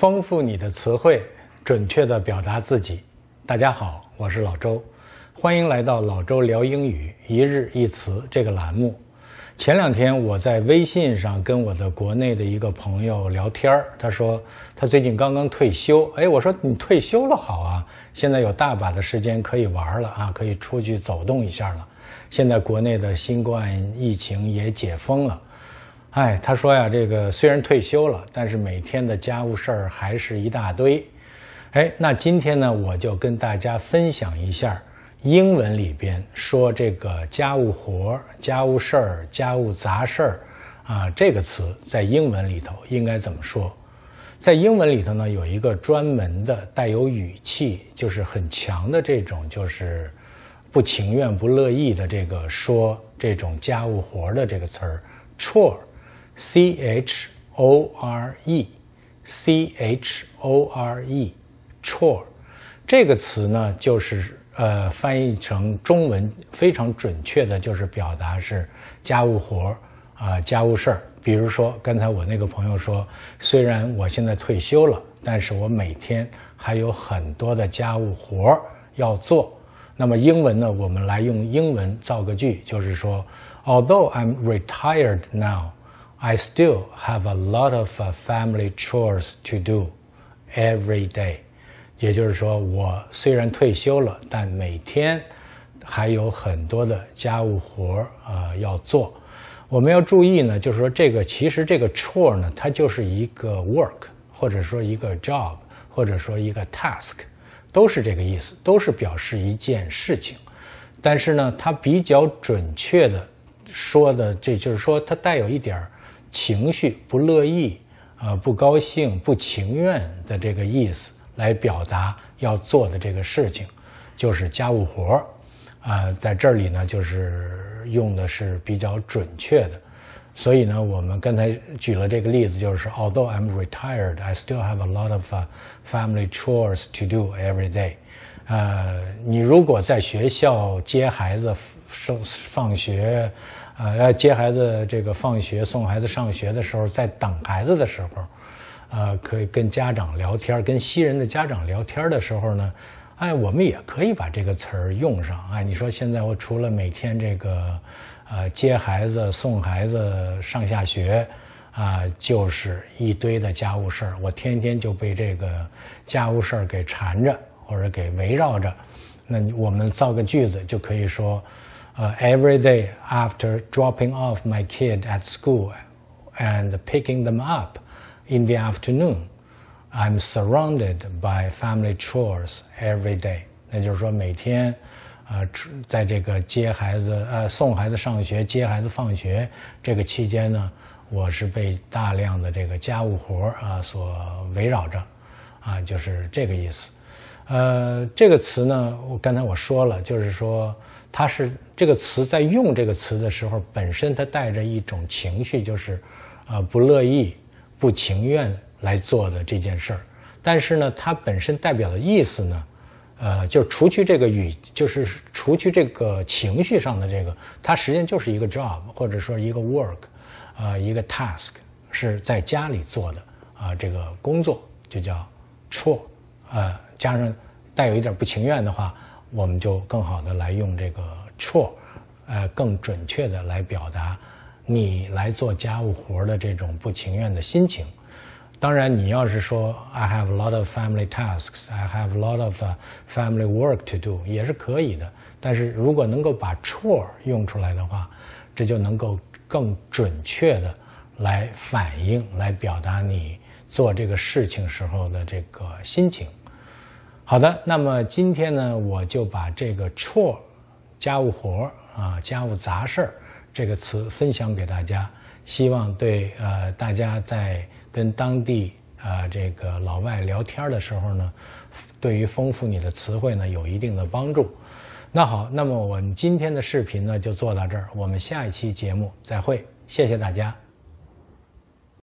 丰富你的词汇，准确地表达自己。大家好，我是老周，欢迎来到老周聊英语一日一词这个栏目。前两天我在微信上跟我的国内的一个朋友聊天儿，他说他最近刚刚退休，哎，我说你退休了好啊，现在有大把的时间可以玩了啊，可以出去走动一下了。现在国内的新冠疫情也解封了。哎，他说呀，这个虽然退休了，但是每天的家务事儿还是一大堆。哎，那今天呢，我就跟大家分享一下英文里边说这个家务活、家务事儿、家务杂事儿啊这个词在英文里头应该怎么说？在英文里头呢，有一个专门的带有语气，就是很强的这种，就是不情愿、不乐意的这个说这种家务活的这个词儿 c h o r e Chore, chore, chore 这个词呢，就是呃翻译成中文非常准确的，就是表达是家务活儿啊，家务事儿。比如说，刚才我那个朋友说，虽然我现在退休了，但是我每天还有很多的家务活儿要做。那么英文呢，我们来用英文造个句，就是说，Although I'm retired now。I still have a lot of family chores to do every day。也就是说，我虽然退休了，但每天还有很多的家务活儿啊要做。我们要注意呢，就是说这个其实这个 c h o r e 呢，它就是一个 work，或者说一个 job，或者说一个 task，都是这个意思，都是表示一件事情。但是呢，它比较准确的说的，这就是说它带有一点儿。情绪不乐意啊，不高兴、不情愿的这个意思来表达要做的这个事情，就是家务活儿啊，在这里呢，就是用的是比较准确的。所以呢，我们刚才举了这个例子，就是 Although I'm retired, I still have a lot of family chores to do every day. 呃，你如果在学校接孩子送放学，呃，接孩子这个放学送孩子上学的时候，在等孩子的时候，呃，可以跟家长聊天，跟西人的家长聊天的时候呢，哎，我们也可以把这个词儿用上。哎，你说现在我除了每天这个呃接孩子送孩子上下学啊，就是一堆的家务事儿，我天天就被这个家务事儿给缠着。或者给围绕着，那我们造个句子就可以说，呃，every day after dropping off my kid at school and picking them up in the afternoon, I'm surrounded by family chores every day。那就是说每天，啊，在这个接孩子、呃送孩子上学、接孩子放学这个期间呢，我是被大量的这个家务活啊所围绕着，啊，就是这个意思。呃，这个词呢，我刚才我说了，就是说它是这个词在用这个词的时候，本身它带着一种情绪，就是呃不乐意、不情愿来做的这件事儿。但是呢，它本身代表的意思呢，呃，就是除去这个语，就是除去这个情绪上的这个，它实际上就是一个 job 或者说一个 work，啊，一个 task 是在家里做的啊，这个工作就叫 chole。呃，加上带有一点不情愿的话，我们就更好的来用这个 c h o r e 呃，更准确的来表达你来做家务活的这种不情愿的心情。当然，你要是说 “I have a lot of family tasks, I have a lot of family work to do” 也是可以的。但是如果能够把 c h o r e 用出来的话，这就能够更准确的来反映、来表达你做这个事情时候的这个心情。好的，那么今天呢，我就把这个 “chore”，家务活儿啊，家务杂事儿这个词分享给大家，希望对呃大家在跟当地啊这个老外聊天的时候呢，对于丰富你的词汇呢有一定的帮助。那好，那么我们今天的视频呢就做到这儿，我们下一期节目再会，谢谢大家。